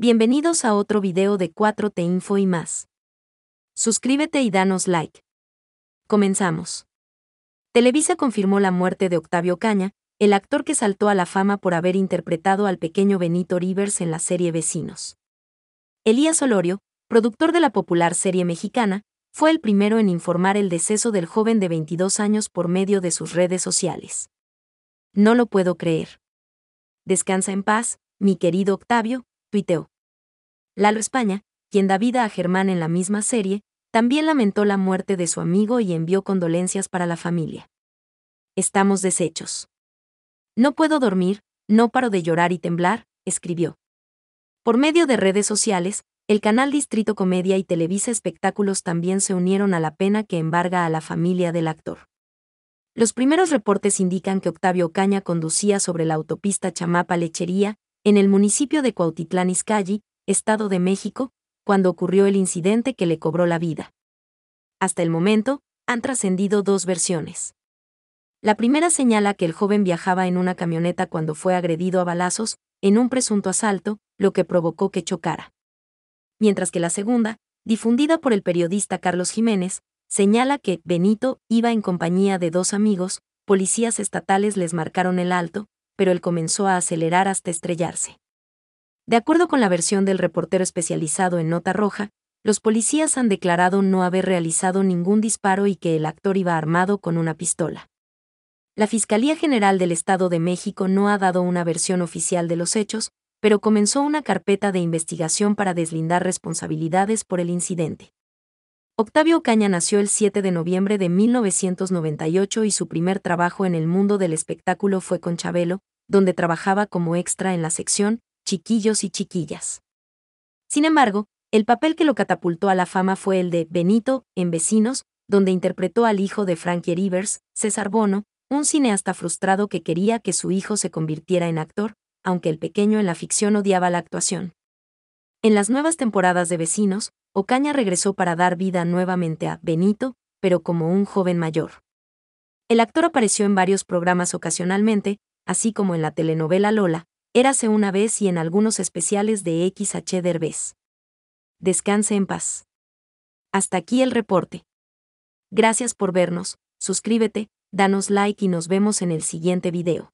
Bienvenidos a otro video de 4T Info y más. Suscríbete y danos like. Comenzamos. Televisa confirmó la muerte de Octavio Caña, el actor que saltó a la fama por haber interpretado al pequeño Benito Rivers en la serie Vecinos. Elías Olorio, productor de la popular serie mexicana, fue el primero en informar el deceso del joven de 22 años por medio de sus redes sociales. No lo puedo creer. Descansa en paz, mi querido Octavio, tuiteó. Lalo España, quien da vida a Germán en la misma serie, también lamentó la muerte de su amigo y envió condolencias para la familia. Estamos deshechos. No puedo dormir, no paro de llorar y temblar, escribió. Por medio de redes sociales, el canal Distrito Comedia y Televisa Espectáculos también se unieron a la pena que embarga a la familia del actor. Los primeros reportes indican que Octavio Caña conducía sobre la autopista Chamapa Lechería, en el municipio de Cuautitlán Izcalli, Estado de México, cuando ocurrió el incidente que le cobró la vida. Hasta el momento, han trascendido dos versiones. La primera señala que el joven viajaba en una camioneta cuando fue agredido a balazos, en un presunto asalto, lo que provocó que chocara. Mientras que la segunda, difundida por el periodista Carlos Jiménez, señala que Benito iba en compañía de dos amigos, policías estatales les marcaron el alto, pero él comenzó a acelerar hasta estrellarse. De acuerdo con la versión del reportero especializado en Nota Roja, los policías han declarado no haber realizado ningún disparo y que el actor iba armado con una pistola. La Fiscalía General del Estado de México no ha dado una versión oficial de los hechos, pero comenzó una carpeta de investigación para deslindar responsabilidades por el incidente. Octavio Caña nació el 7 de noviembre de 1998 y su primer trabajo en el mundo del espectáculo fue con Chabelo, donde trabajaba como extra en la sección chiquillos y chiquillas. Sin embargo, el papel que lo catapultó a la fama fue el de Benito, en Vecinos, donde interpretó al hijo de Frankie Rivers, César Bono, un cineasta frustrado que quería que su hijo se convirtiera en actor, aunque el pequeño en la ficción odiaba la actuación. En las nuevas temporadas de Vecinos, Ocaña regresó para dar vida nuevamente a Benito, pero como un joven mayor. El actor apareció en varios programas ocasionalmente, así como en la telenovela Lola, Érase una vez y en algunos especiales de XH Derbez. Descanse en paz. Hasta aquí el reporte. Gracias por vernos, suscríbete, danos like y nos vemos en el siguiente video.